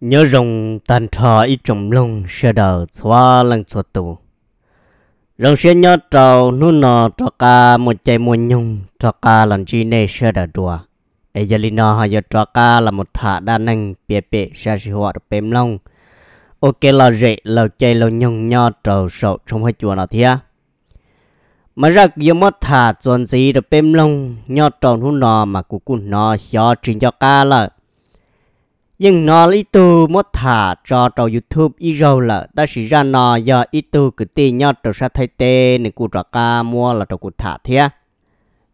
nhớ rồng tàn trò ít trồng lông sẽ đỡ xóa lần xóa tù rồng sẽ nhớ trầu nô nọ trò ca một chạy một nhung trò ca lần chi này sẽ đỡ đùa Ai giờ lì nọ họ giờ trò ca là một thả đa năng bịa bệ sẽ sử hoạt bếm lông ok là dễ là chạy là nhung nhớ trầu sậu trong hai chùa nào nọ à. mà ra kia mất thả chuẩn gì được bếm lông nhớ trầu nô nọ mà cũng cũng nọ cho trình cho ca là nhưng nó lý tu mất thả cho trò youtube ý râu là ta chỉ ra nó do ý tu cứ tì nhau trò sa thay tê nên cụ trò ca mua là trò cụ thả thia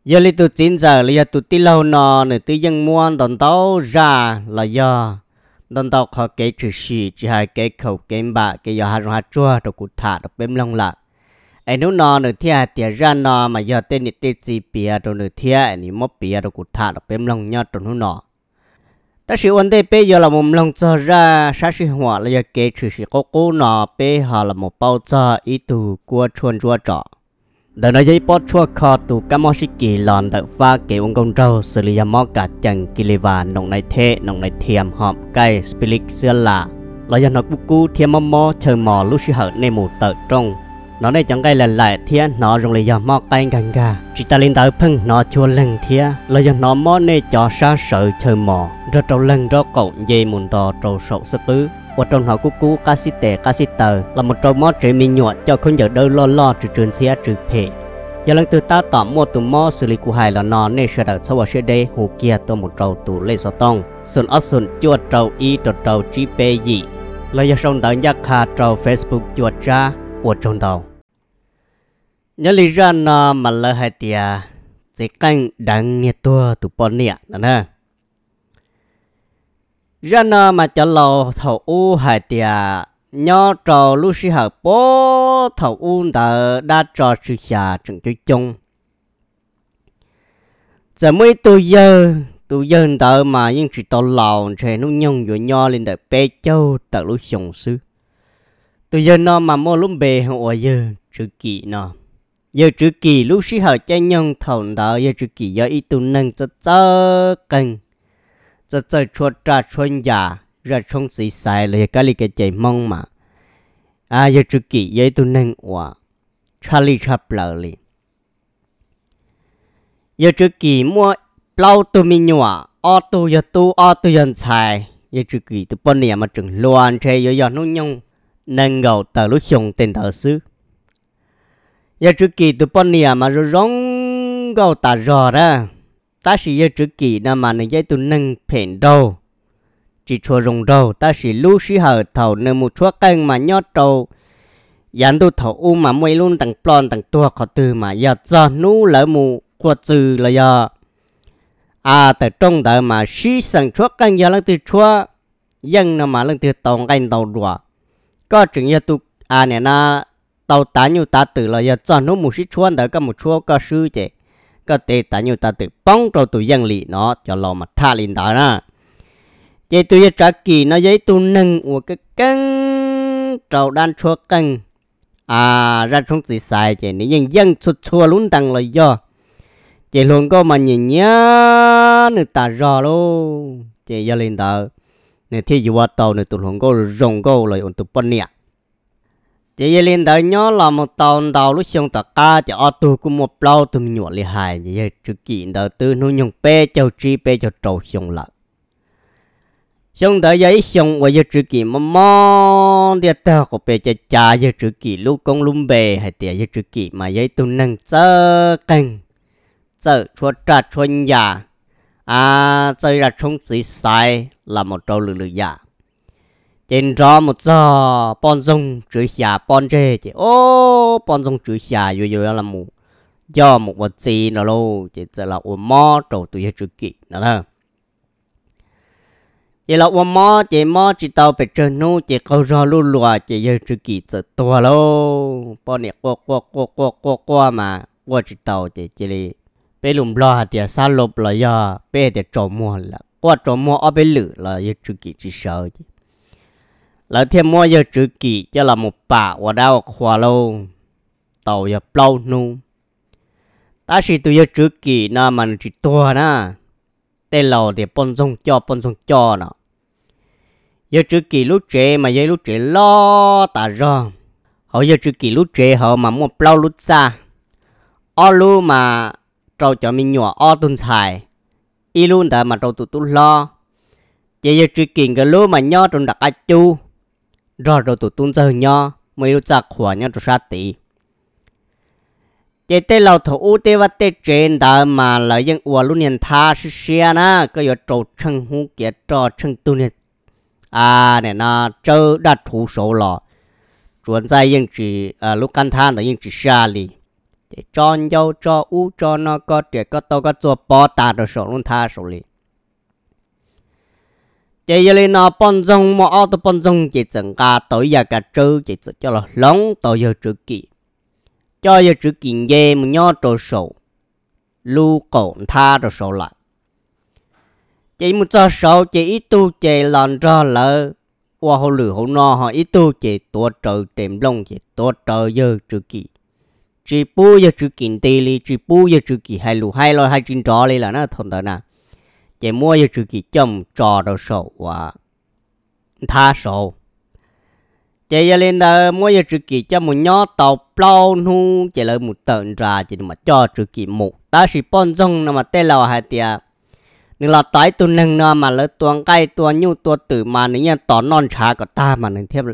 giờ lý tu chín giờ lý tu tí lâu nó nên tí dân mua đòn tàu ra là do đòn tàu khó cái chữ xì chỉ hai cái khẩu cái bạ cái giờ hai rong hai chua trò cụ thả được bém lông lạ ai nếu nó nữa thia tiệt ra nó mà giờ tên nít tê gì bia trò nữa thia anh nếu mất bia trò cụ thả trò bém lông nhau trò nó ta sĩ vấn đề bây giờ là mồm lòng cho ra sa sĩ hòa là giờ kể trừ sĩ có cố nọ bây họ là một bao cho ý tù của chuồn chua trọ đời nói giấy bót chua kho tù cá mò sĩ kỳ lòn đợi pha kể ông công trâu xử lý ra mò cả chẳng kỳ lì và nông này thế nông này thiềm họp cây spilic xưa là là giờ nó cú cú thiềm mò mò chờ mò lúc sĩ hở nên mù tợ trong nó này chẳng gây lần lại thiên nó dùng lấy giờ mò tay gần gà chỉ ta lên tới phưng nó chua lần thiên là giờ nó mò này cho xa sợ chờ mò rồi trâu lần rồi cậu dây muốn to trâu sậu sơ tứ và trong họ cú cú ca sĩ tệ ca sĩ tờ là một trâu mò trẻ mình nhọt cho không giờ đâu lo lo trừ trường xe trừ phệ giờ lần từ ta tỏ một tụ mò xử lý của hai là nó này sẽ đợi sau vào sẽ đây hồ kia tôi một trâu tụ lê sọ tông sườn ớt sườn chua trâu y trâu trâu chi pê gì lời giờ sông tới nhà khá trâu facebook chua cha của trong đầu nhớ lý ra nó mà lỡ hai tia chỉ canh đang nghe tua tụ bọn nè nè ra nó mà cho lò thầu u hai tia nhớ trò lu sĩ hợp bố thầu u đờ đã trò sự xà chẳng cho chung giờ mới tu giờ tu giờ đờ mà những chỉ tao lầu thì nó nhung vừa nho lên đợi bé châu tờ lu sùng sư tôi giờ nó mà mua lúc bề họ giờ chữ kỳ nó giờ chữ kỳ lúc sĩ họ chơi nhông thầu đó giờ chữ kỳ giờ ít tu nâng cho cho cần cho cho chua trà chuan già ra trong sĩ sai là cái này cái chạy mong mà à giờ chữ kỳ giờ ít tu nâng li quả Charlie li giờ chữ kỳ mua bao tu mình nhọ ở tu giờ tu ở tu dân xài giờ chữ kỳ tu bốn niệm mà trường loan chơi giờ giờ nó nhông nâng gầu tờ lúc dùng tên thờ sư. Giờ trước kỳ tụi bọn nìa mà rồi rong gầu tà rò ra. Ta sĩ giờ trước kỳ nà mà nè dây tụi nâng phèn đầu. Chỉ chua rồng đầu ta sĩ lưu sĩ hờ thầu nè một chua cân mà nhót trâu. Dán tụi thầu u mà mây luôn tặng plon tặng tua khó từ mà giờ cho nú lỡ mù của từ là giờ. À tờ trong tờ mà sĩ sẵn chua cân giờ lăng từ chua. Dân nà mà lăng từ tàu canh tàu đùa có chừng giờ tu à nè na tàu tá nhiều ta tử là giờ cho nó một chút chuan đó có một chút có sư chứ có tê tá nhiều ta tử bóng cho tụi dân lì nó cho lò mà tha lên đó na chế tụi giờ trả kỳ nó giấy tu nâng của cái căng trâu đan chua căng à ra xuống tỷ sai chứ nếu dân dân chua chua luôn tăng là do chế luôn có mà nhìn nhá người ta rò luôn chế giờ lên đó nè thi dù tàu nè tụi hồng cô rồng cô lại ổn tụi bận nè chị lên đời nhớ là một tàu tàu lúc xong tạc ca chị ở tụ cũng một lâu tụi mình nhọ lì hài chị giờ chữ kiện đời tư nuôi nhung pe châu chi pe châu trầu xong lại xong đời giấy xong và giờ chữ kiện mà mò thì ta có pe cha cha giờ trước kiện lúc công lum bề hay tiệt giờ trước kiện mà giấy tụi nâng sơ canh sơ chua trà chua nhà à chơi là chúng chỉ sai là một trâu lừa lừa giả trên đó một giờ bọn dung chữ xà bọn chê chị ô bọn dung chữ xà vừa vừa là mù do một vật gì nó lâu chị sẽ là ôm mò trâu tụi chữ kỹ nữa thôi chị là ôm mò chị mò chị tao bị chơi nu chị câu ra lu lùa chị giờ chữ kỹ từ to lô bọn này qua qua qua qua qua qua mà qua chị tao chị chị bé lùm lo thì xa lộp là do bé thì trộm mua là qua trộm mua ở bé lử là do chữ kỳ chỉ sợ chứ là thêm mua do chữ kỳ cho là một bà và đau khoa lâu tàu do lâu nu ta chỉ tụi do chữ kỳ nó mình chỉ tua na tên lầu thì bôn dung cho bôn dung cho nó do chữ kỳ lúc trẻ mà do lúc trẻ lo ta rồi họ do chữ kỳ lúc trẻ họ mà mua lâu lúc xa ở mà trâu cho mình nhỏ o tuần xài y luôn đã mà trâu tụt tụt lo chỉ giờ truy kiện cái lúa mà nho trong đặc ai chu rồi rồi tụt tụt giờ nho mới lúc chặt khỏa nho trong sát tỷ chỉ tê lâu thổ u tê và tê trên đã mà lợi dân ua luôn nhận tha sư xe na có giờ trâu chân hú kia trò chân tu nè à nè nó trâu đã thủ số lọ chuẩn ra dân chỉ à, lúc can than là dân chỉ xa lì để cho nhau cho u cho nó có để có tao có cho bỏ ta được số luôn tha số li chỉ giờ lên nó bận rộn mà ở đó bận rộn chỉ từng cả tối giờ cả trưa chỉ cho là lóng tối giờ trưa kỹ cho giờ trưa kỹ về mà nhau đồ số lu cổn tha đồ số lại chỉ một cho số chỉ ít tu chỉ làm ra lỡ qua hồ lửa hồ no họ ít tu chỉ tua trời tìm lông chỉ tua trời giờ trưa kỹ chỉ bù giờ chỉ kiện tê li chỉ bù giờ chỉ kỳ hai lù hai lo hai chín trò li là nó thằng đó nè chỉ mua giờ chỉ kỳ chồng trò đồ sổ và tha sổ chỉ giờ lên đó mua giờ chỉ kỳ cho một nhó tàu plau nu chỉ là một tận ra chỉ mà cho chỉ kỳ một ta chỉ bón rong nó mà tê lò hai tia nên là tái tu nâng nó mà lỡ tuồng cây tuồng nhu tuồng tử mà nếu như tỏ non trà của ta mà nên thêm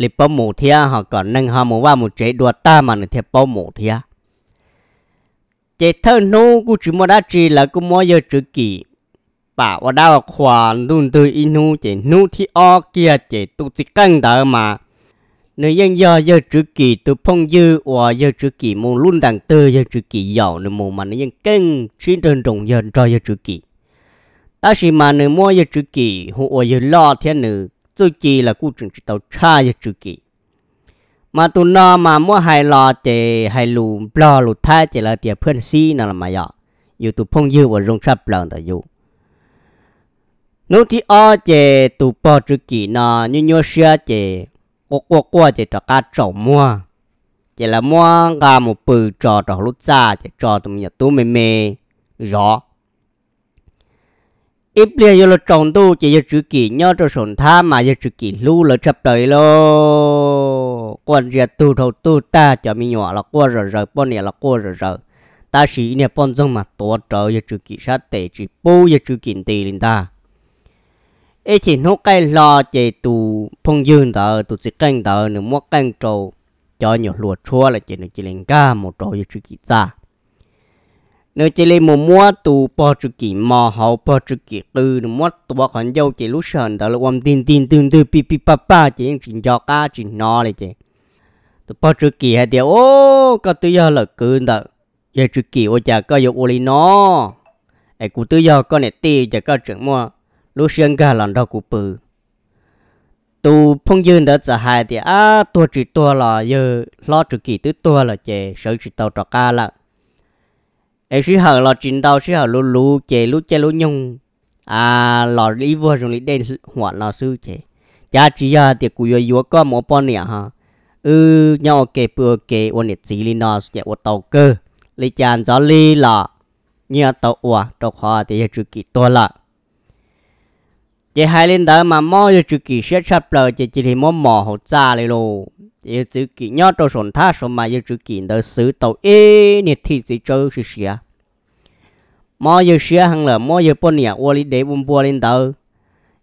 lì bó mù thia họ còn nâng họ mù ba mù chế đùa ta mà nửa thiệt bó mù thia chế thơ nô cú chú mò đá trì là cú mò giờ chữ kỳ bà ở đâu khoa luôn từ inu chế nô thi o kia chế tu chỉ căng đỡ mà nửa dân giờ giờ chữ kỳ tu phong dư và giờ chữ kỳ mù luôn đằng tư giờ chữ kỳ giàu nửa mù mà nửa dân căng chuyên trên trồng dân cho giờ chữ kỳ ta chỉ mà nửa mò giờ chữ kỳ hồ giờ lo thiên nữ tôi chỉ là cô trường chỉ tàu cha cho chú kỳ mà tụi nó mà mua hai lo thì hai lù lò lù thay thì là tiền phân xí nó là mà dọ dù tụi phong dư và rong sắp lần tại dù nếu thì ở thì tụi bỏ chú kỳ nó như nhớ xưa thì quá quá quá thì cho cá trộm mua thì là mua cả một bự trò cho lúc xa thì trò tụi mình tụi mê mê rõ ít bia yo lo trồng tu chỉ yo chữ kỷ nhớ cho sổn tha mà yo chữ kỷ lưu là chập đời lo quan gia tu thầu tu ta cho mi nhỏ là qua rồi rồi bọn này là qua rồi rồi ta sĩ nè bọn dân mà tổ trợ yo chữ kỷ sát tệ chỉ bố yo chữ kỷ tì lên ta ấy chỉ nô cái lo chỉ tu phong dương tờ tu chỉ canh tờ nữa mua canh trâu cho nhỏ lùa chua là chỉ nó chỉ lên ca một trâu yo chữ kỷ ta nếu chỉ lấy một mua tù bỏ chữ kỷ mà họ bỏ chữ kỷ từ mua tù bỏ còn dâu chỉ lúc sờn đó là quan tin tin tương tư pi pi pa pa chỉ những chuyện cho cá chỉ nó này chị tụ bỏ chữ kỷ hay điều ô có tự do là cứ đó giờ chữ kỷ ô chả có yêu ô lý nó ai cũng tự do có này tì chả có chuyện mua lúc sờn cả lần đó cũng bự tụ phong dương đó chả hay thì à tôi chỉ tôi là giờ lo chữ kỳ tôi tua là chị sợ chỉ tàu trọ cá là ấy sĩ hở lò chín đầu sĩ hở lú lú chế lú chế lú nhung à lò đi vừa rồi đi đây hoạt lò sư chế cha chỉ ra thì cú yo yo có một bọn nè ha ừ nhau kể bừa kể ôn nè chỉ li nó sẽ ôn tàu cơ li chán gió lì là nhớ tàu ủa tàu hoa thì chưa kịp tua là chị hai lên đó mà mò cho chú kỳ sẽ chập lờ chị chỉ thì mò mò hồ ra lại lô chị chú kỳ nhớ cho sổn tha số mà chú kỳ đó xứ tàu ê nhiệt thị thì chơi sự xía mò giờ xía hàng lờ mò giờ bốn nhà uo đi để bùm bùa lên đó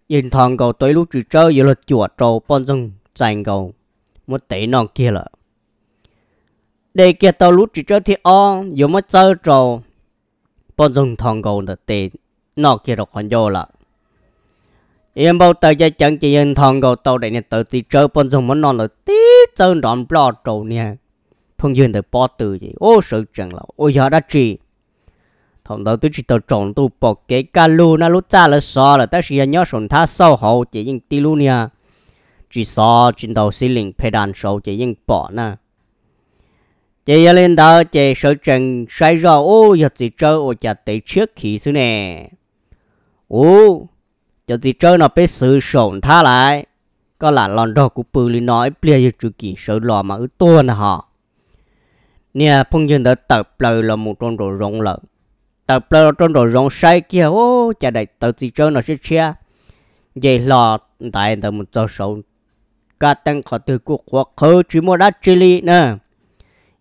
yên thằng cầu tới lúc chú chơi giờ là chùa trâu bọn dân giành cầu một tệ non kia lợ để kia tàu lúc chú chơi thì o giờ mất chơi trâu bọn dân thằng cầu là tệ nó kia rồi còn vô lợ em bao tờ gia chẳng chỉ yên thằng gầu tàu để nè tờ tí chơi bọn dùng món non là tí chân đòn bò trầu nè phong dương tờ bỏ từ gì ô sự chẳng là ôi giờ đã trì thằng đầu tôi chỉ tờ tròn tu bỏ cái ca lu na lúc ta là so là ta chỉ nhớ sồn tha sau hậu chỉ yên tí lu nè chỉ so trên đầu xí lình phê đàn sầu chỉ yên bỏ nè chị giờ lên đó chị sợ chẳng sai rồi ô giờ chị chơi ô chả tới trước khí xứ nè ô cho thì chơi nó bị sự sống tha lại có là lon đồ của bự lì nói bia như chữ kỷ sợ lò mà ứ tua nè họ nè phong dân đã tập lời là một con đồ rộng lợn tập lời con đồ rộng say kia ô chả đại tập thì chơi nó sẽ chia vậy lò tại tập một tờ sổ cả tăng khỏi từ cuộc hoặc khứ chỉ mua đá chili nè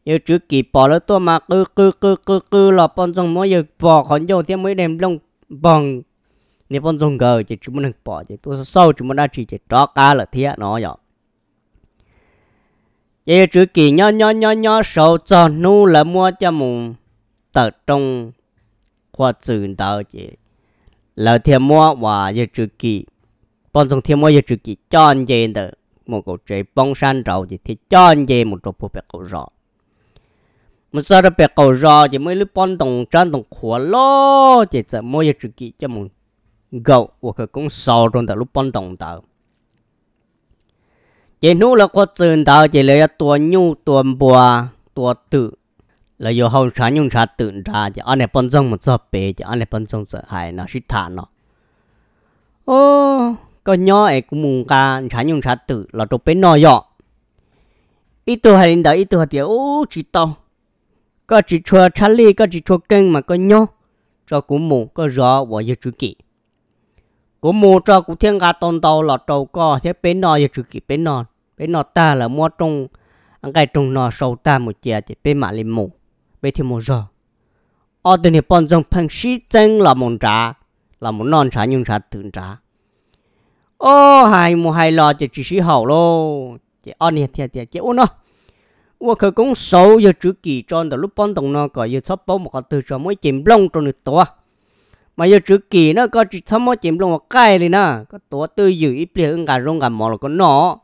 yêu chữ kỳ bỏ lỡ tôi mà cứ cứ cứ cứ cứ lò bọn dòng mỗi giờ bỏ khỏi nhau thêm mới đem lông bằng nếu bọn dùng gờ thì chúng mình bỏ thì tôi sâu chúng mình đã chỉ chỉ cho ca là thiệt nó vậy vậy chữ kỳ nhỏ nhỏ nhỏ nhỏ sâu cho nu là mua cho mùng tờ trong khoa trường tờ chỉ là thiệt mua và giờ chữ kỳ bọn dùng thiệt mua giờ chữ kỳ cho anh chị đó một cái trẻ bông san rau chỉ thì cho anh chị một chút phụ bẹt cậu rõ mà sao đó bẹt cậu rõ chỉ mới lúc bông đồng trang đồng khóa lo thì sẽ mua giờ chữ kỳ cho mùng gậu hoặc cái cũng sò trong đó lúc bắn đồng tàu chỉ nú là có chuyện tàu chỉ là tua nhu tua bùa tua tự là do hậu sản nhung sản tự ra chỉ anh này bắn trong một số bể chỉ anh này bắn trong sợ hại nó xịt thản nó ô có nhỏ ấy cũng muốn cả sản nhung sản tự là trong bên nọ dọ ít tuổi hay đến ít tuổi thì ô chỉ tao có chỉ cho chua li có chỉ cho kênh mà có nhỏ cho cũng mù có rõ và yêu chú kỹ có mua cho cũng thiên gà tồn tàu là trâu co thế bên nọ giờ chữ kỷ bên nọ bên nọ ta là mua trong ăn cái trong nọ sâu ta một chè thì bên mà lên mù bên thì mua giờ ở đây thì bọn dân phăng sĩ chân là món trà là món non trà nhưng trà thường trà ô hai mua hai lọ chỉ chỉ sĩ hậu lô chỉ ăn này thiệt thiệt chỉ uống nó và khởi công sâu giờ chữ kỷ cho nên lúc bọn đồng nó có giờ sắp bao một cái từ cho mới chìm lông trong nước tua mà giờ chữ kỳ nó có chỉ thấm mò chìm lông hoặc cay đi nè có tổ tư dự ít bìa ứng cả rong cả mò là có nó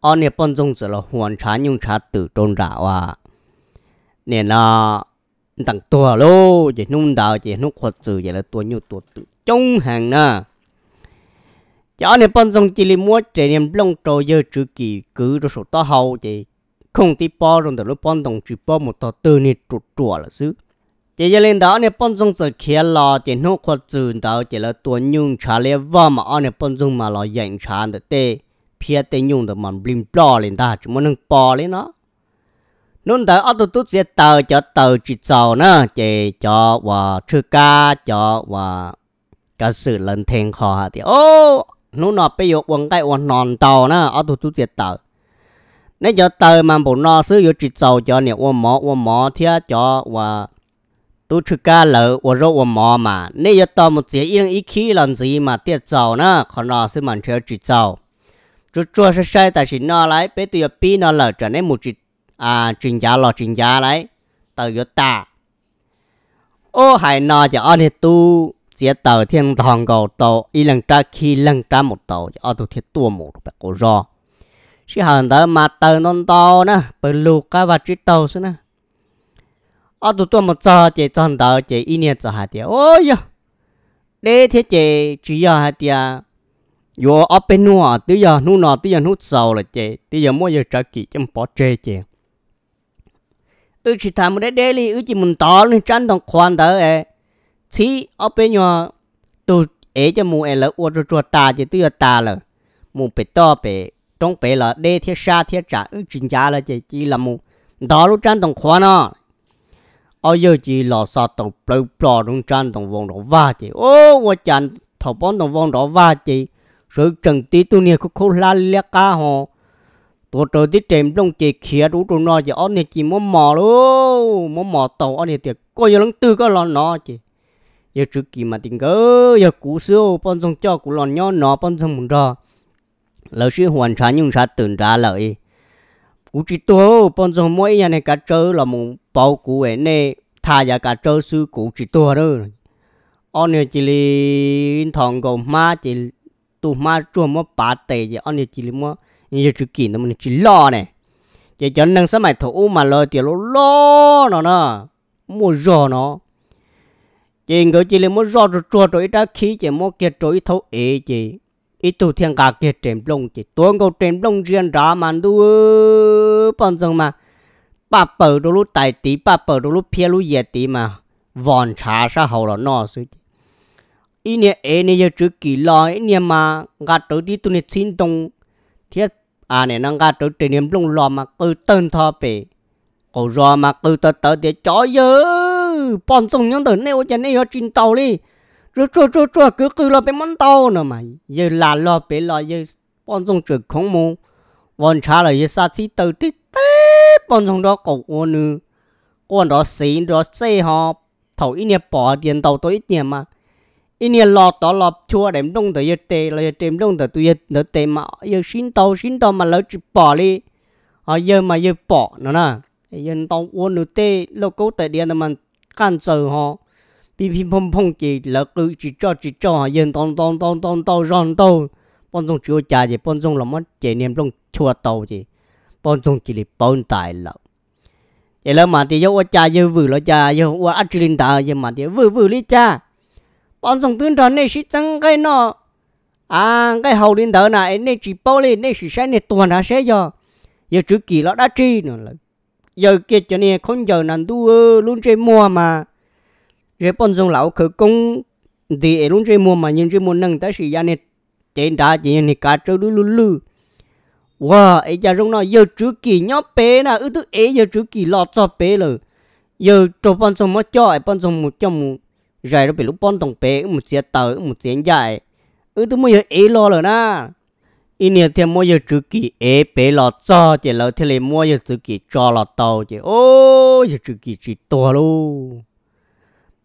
ở ờ, nè bọn dùng sự là hoàn trả nhung trả tự trôn rạo à nè nó tặng tua lô chỉ nung đào chỉ nung khuất sự vậy là tua nhiều tua tự trong hàng nè cho nên bọn dùng chỉ là mua trẻ niệm lông trâu giờ chữ kỳ cứ rồi số to hậu chỉ không tí bỏ rồi từ lúc bọn đồng chỉ bỏ một tờ tư này trụt trụa là xứ chỉ giờ lên đó nè bọn chúng sẽ kia lo chỉ nô khoa chủ đó chỉ là tuần nhung trả lệ vợ mà anh nè bọn chúng mà lo dành trả được tê phía tê nhung được mòn bình bò lên ta chỉ muốn nâng bò lên nó nôn tới ở đâu tụt sẽ tờ cho tờ chỉ giàu nữa chỉ cho và chư ca cho và cả sự lần thèn khó thì ô nó nó bây giờ quăng cái quăng nòn tàu nữa ở đâu tụt sẽ tờ nếu cho tờ mà bộ nó sử dụng chỉ giàu cho nè quăng mỏ quăng mỏ thì cho và 都出家楼，我说我妈嘛，你要到么子一人一起 làm gì mà mà, tiệt 走呢？可能是满车只走，这做是晒，但是拿来别都要比拿了，这那么只啊，专家了专家来，都要打。ô hải nọ cho anh tu chế tờ thiên thòng cầu tàu y lần ta khi lần ta một tàu cho anh tu thiết tua một bạc cổ rò sĩ hàng đó mà tờ non to nè bởi lục cá và trí tàu xí nè à tụi tôi mà cho chị cho đỡ ý niệm cho hạt ôi ya để thế chỉ ya hạt tiền yo ở bên nua tự giờ nu nọ tự giờ nu sầu là chị tự giờ mỗi giờ trả kỹ chăm bỏ chê chị ừ chỉ thà một đấy đi ừ chỉ muốn tỏ lên chân đồng khoan đỡ ấy chỉ ở bên tụi ấy cho mua ấy là uo cho ta chị tự giờ ta là mua bị to bị trong bị là để thiết xa thiết trả ừ chính giá là chị chỉ là mua đó lúc chân khoan đó ở dưới chỉ lò xà tàu blau bò đông tràn đồng vòng đó va chỉ ô qua chăn thọ bón đồng vòng đó va chỉ sự trần tí tu nia có khô la lia cá họ tổ trợ tí trèm đông chị khía đủ tụ nó chị ở này chị muốn mò luôn muốn mò tàu ở này tiệt coi giờ lăng tư có lon nó chỉ giờ trước kỳ mà tình cớ giờ cú xưa bọn sông cho cú lon nhỏ nó bọn sông muốn ra lão sư hoàn trả nhưng sa tưởng trả lợi u chỉ tua bọn chúng mỗi nhà này cá trơ là mùng bao củ ấy nè thà nhà cá trơ sư củ chỉ tua rồi. ông này chỉ là thằng gò má chỉ tụ má chua mua bà tệ chứ ông này chỉ là mua như chỉ kỷ nó mình chỉ lo nè. chỉ cho nên sao mày thủ mà lo thì lo lo nó nè, mua giò nó chỉ người chỉ là mua giò rồi chua rồi đã khí chỉ mua kia rồi thấu ế chỉ ít tu thiên cả kia trên lông chỉ tuôn câu trên lông riêng ra mà tu bằng rằng mà bà bờ đồ lúc tài tí bà bờ đồ lúc phía lúc dễ tí mà vòn trà sa hậu là nó suy ý nè ế nè giờ chữ kỳ lo ý nè mà gạt tới đi tu nè xin tông thiết à nè năng gạt tới trên niệm lông lo mà cứ tên thọ bể cầu rò mà cứ tớ tớ để chó dơ bọn sông nhung tử nêu chân nêu trên tàu đi rồi rồi rồi rồi cứ cứ lo bên món tàu nữa mà giờ là lo bên lo giờ bọn dùng trực không mu bọn cha là giờ sao chỉ tự tí tế bọn dùng đó cầu ô nữ con đó xí đó xe họ thầu ít nhiều bỏ tiền tàu tôi ít nhiều mà ít nhiều lo đó lo chua đếm đông tới giờ tê là giờ đếm đông tới tôi giờ tê mà giờ xin tàu xin tàu mà lỡ chỉ bỏ đi họ ờ, giờ mà giờ bỏ nữa nè giờ tàu ô nữ tê lâu cố tới điện mà can chờ họ bị phong phong chỉ là cứ chỉ cho chỉ cho yên tông tông tông tông tông rong tông bọn chúng chưa trả gì bọn chúng là mất chế niệm trong chùa tàu gì bọn chúng chỉ là bọn lộc vậy là mà thì yêu cha yêu vừa là cha yêu qua ăn linh ta yêu mà thì vừa vừa lý cha bọn chúng tuyên truyền này sẽ tăng cái nó à cái hậu linh thờ này này chỉ bao này chỉ sẽ này toàn là sẽ do giờ trước kỳ nó đã chi nữa là giờ cho nên không giờ nằm tu luôn chơi mua mà rồi bọn dùng lão khử công thì ấy luôn chơi mua mà nhưng chơi mua nâng tới sự gian này trên đá chỉ này cá trâu đuôi lù lù wow ấy cha rong nó giờ trước kỳ nhóc bé nè ư tức ấy giờ trước kỳ lọt cho bé rồi giờ trâu bọn dùng mất cho ấy bọn dùng một trong một rồi nó bị lúc bọn tổng bé một tiền tờ một tiền dài ư tức mua giờ ấy lo rồi na in nhà thêm mua giờ trước kỳ ấy bé lọt cho chỉ lỡ thì lại mua giờ trước kỳ cho lọt tàu chỉ ô giờ trước kỳ chỉ to luôn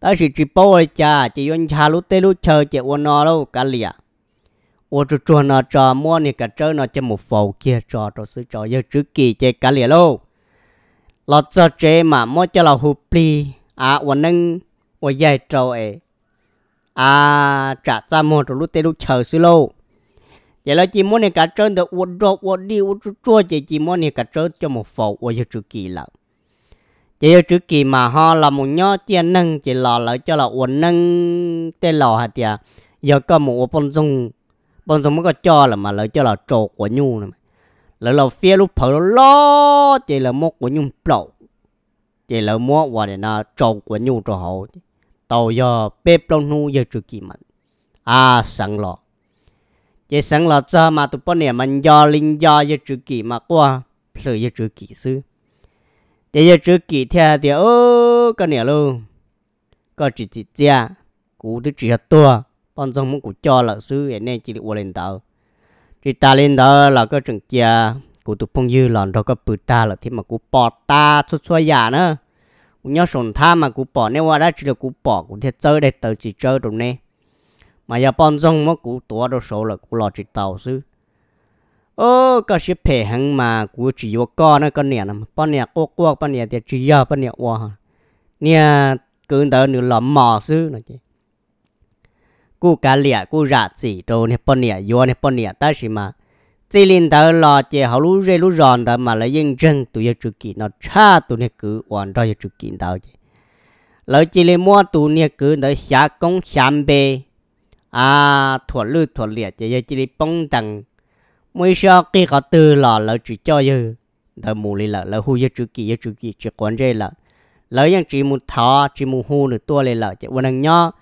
chỉ chỉ chỉ bảo cha cha chờ cả cho 但是只包了家，只用茶路带路车，只我拿了咖喱啊。我就做那这么那个这那这么否 kia 这都是这要自己这咖喱喽。老早这嘛，莫叫老胡逼啊，我能我也做诶。à à, à, trả ra một rồi lúc tê lúc chờ xí lâu vậy là chỉ muốn này cả trơn được uốn rộp uốn đi uốn chua chỉ chỉ muốn này cả trơn cho một phẩu uốn cho chữ kỳ lắm chỉ yêu trước kỳ mà ho là một nhó chia nâng chỉ lò lại cho là uốn nâng tên lò hả tiệt giờ có một bông dung bông dung mới có cho là mà lại cho là trổ của nhu này lại là phía lúc phở lo chỉ là một của nhung plậu chỉ là mua và để nó trổ của nhu trổ hậu tàu giờ bếp đông nhu giờ trước kỳ mà à sẵn lò chỉ sẵn lò cho mà tụi bọn này mình do linh do giờ trước kỳ mà qua lời giờ trước kỳ xưa để giờ trước kỳ theo thì ô cái này luôn có chỉ chỉ cha cú thứ chỉ hạt tua bọn dòng muốn cú cho là sư ấy nên chỉ được lên tàu chỉ ta lên đó là có trường kia cú tụ phong dư lòn đó có bự ta là thế mà cú bỏ ta xuất xoay giả nữa cú nhớ sồn mà cú bỏ nếu qua đó chỉ được cú bỏ cú thế chơi đây tàu chỉ chơi rồi nè mà giờ bọn dòng muốn cú tua đồ số là cú lò chỉ tàu ô có sẽ phê hàng mà của chỉ vô con nó con nè nằm con nè cô cô con nè thì chỉ con nè hoa nè cứ đỡ nữa là mò sư nó chứ cú cá lẻ cú rạ chỉ đồ nè con nè vô nè con nè ta chỉ mà chỉ linh đỡ là chỉ hầu lú rê lú ròn đỡ mà lại yên chân tụi giờ chụp kỹ nó cha tụi nè cứ hoàn đó giờ chụp kỹ đỡ chứ lợi chỉ linh mua tụi nè cứ đỡ xả công xám bê à thuận lư thuận lẻ chỉ giờ chỉ linh bông đằng mỗi sao cái họ từ là lỡ chỉ cho yêu đời mù lì lỡ lỡ hu yêu chữ kỳ yêu chữ kỳ chỉ quan rê lỡ lỡ những chỉ mù thọ chỉ mù hu được tua lì lỡ chỉ quan anh nhó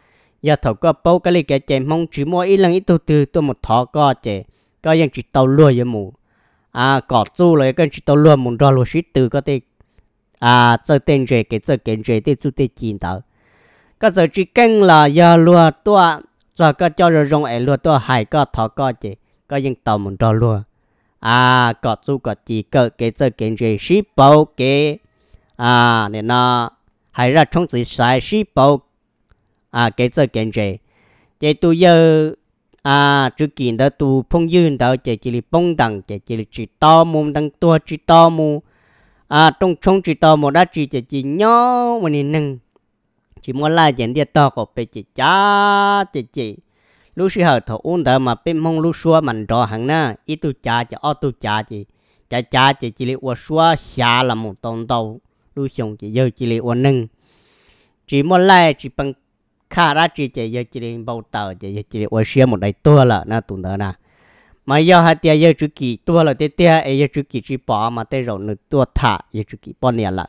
giờ thầu có bao cái lì cái chè mong chỉ mua ít lần ít tu từ tu một thọ có chè có những chỉ tàu lùa yêu mù à có chu rồi cái chỉ tàu lùa muốn ra lùa xít từ có thể à chơi tiền rể cái chơi kén rể thì chú tê chín tàu cái giờ chỉ kinh là giờ lùa tua giờ cái cho rồi rong ấy lùa tua hai cái thọ có chè ก็ยังต่อมันรอรัวอ่ากอดสู้กอดจีเกิดเกเจอเกนเจชิปโปเกอ่าเนี่ยนะหายรัดช่องสีสายชิปโปอ่าเกเจอเกนเจเจตัวเยอะอ่าจุกินเดตัวพงยืนเดเจจิลิปงดังเจจิลิจิตอมุมดังตัวจิตอมูอ่าตรงช่องจิตอมูได้จิเจจิย่อมันนี่หนึ่ง chỉ muốn là chuyện địa to của bé chị cha chị chị lúc xưa hở thổ ôn tờ mà bên mong lúc xưa mình trò hẳn na ít tu cha chỉ ô tu cha chỉ cha cha chỉ chỉ liệu xua xa là một tông tàu lúc xong chỉ giờ chỉ liệu nâng chỉ một lại chỉ bằng khá ra chỉ chỉ giờ chỉ liệu bầu tờ chỉ giờ chỉ liệu xưa một đại tua là na tụng tờ na mà giờ hai tia giờ chú kỳ tua là tia tia ấy giờ chú kỳ chỉ bỏ mà tia rồi nữa tua thả giờ chú kỳ bỏ nè lại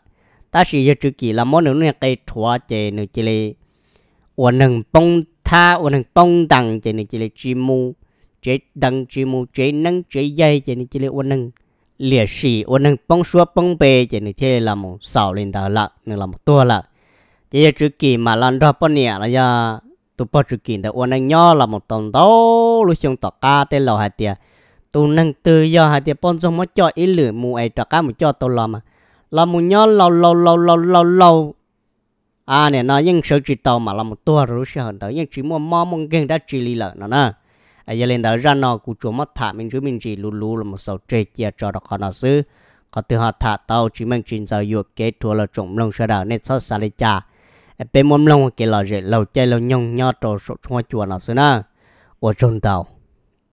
ta chỉ giờ chú kỳ là món nữa này cái thua chỉ nữa chỉ liệu nâng bông tha ổn hàng bông đằng chỉ này chỉ là chỉ mu chỉ đằng chỉ mu chỉ nâng chỉ dây chỉ này chỉ là ổn hàng liệt xì ổn hàng bông xua bông bê chỉ này thế là một sào lên đó là nên là một tua là chỉ là chữ kỳ mà lần ra bao nhiêu là do tụ bao chữ kỳ đã ổn hàng nhỏ là một tầng đó lúc xong tọt ca tên lầu hai tiệt tụ nâng từ do hai tiệt bông xong mới cho ý lửa mù ấy tọt ca một cho tụ làm mà là một nhỏ lâu lâu lâu lâu lâu lâu à nè nó nhưng sợ chỉ tàu mà là một tua rồi sẽ hơn tới nhưng chỉ mua mò mông ghen đã chỉ lì lợn nó nè à giờ lên đó ra nó cũng chỗ mất thả mình chú mình chỉ lù lù là một sầu trê chia cho đó còn nó xứ có từ họ thả tàu chỉ mình chỉ giờ yêu kế thua là trộm lông sợ đào nên sao xa lấy cha à, bên mồm lông cái lò rễ lâu chơi lâu nhông nhau trổ sổ hoa chùa nó xứ nè ở trong tàu